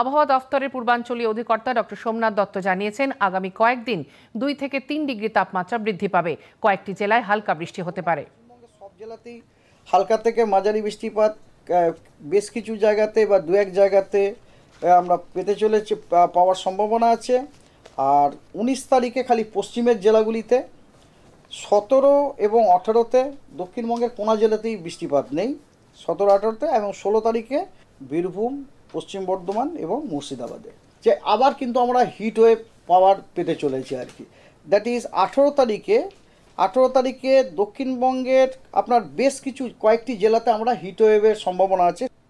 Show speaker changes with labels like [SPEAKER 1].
[SPEAKER 1] আবহাওয়া দফতরের পূর্বাঞ্চলীয় অধিকর্তা ডক্টর সোমনাথ দত্ত জানিয়েছেন আগামী কয়েকদিন দুই থেকে তিন ডিগ্রি তাপমাত্রা বৃদ্ধি পাবে কয়েকটি জেলায় হালকা বৃষ্টি হতে পারে
[SPEAKER 2] সব জেলাতেই
[SPEAKER 3] হালকা থেকে মাঝারি বৃষ্টিপাত বেশ কিছু জায়গাতে বা দু এক জায়গাতে আমরা পেতে চলেছে পাওয়ার সম্ভাবনা আছে আর উনিশ তারিখে খালি পশ্চিমের জেলাগুলিতে সতেরো এবং আঠেরোতে দক্ষিণবঙ্গের কোনা জেলাতেই বৃষ্টিপাত নেই সতেরো আঠেরোতে এবং ষোলো তারিখে বীরভূম পশ্চিম বর্ধমান এবং মুর্শিদাবাদে যে আবার কিন্তু আমরা হিট ওয়েভ পাওয়ার পেতে চলেছি আর কি দ্যাট ইজ আঠেরো তারিখে আঠেরো তারিখে দক্ষিণবঙ্গের আপনার বেশ কিছু কয়েকটি জেলাতে আমরা হিট ওয়েভের সম্ভাবনা আছে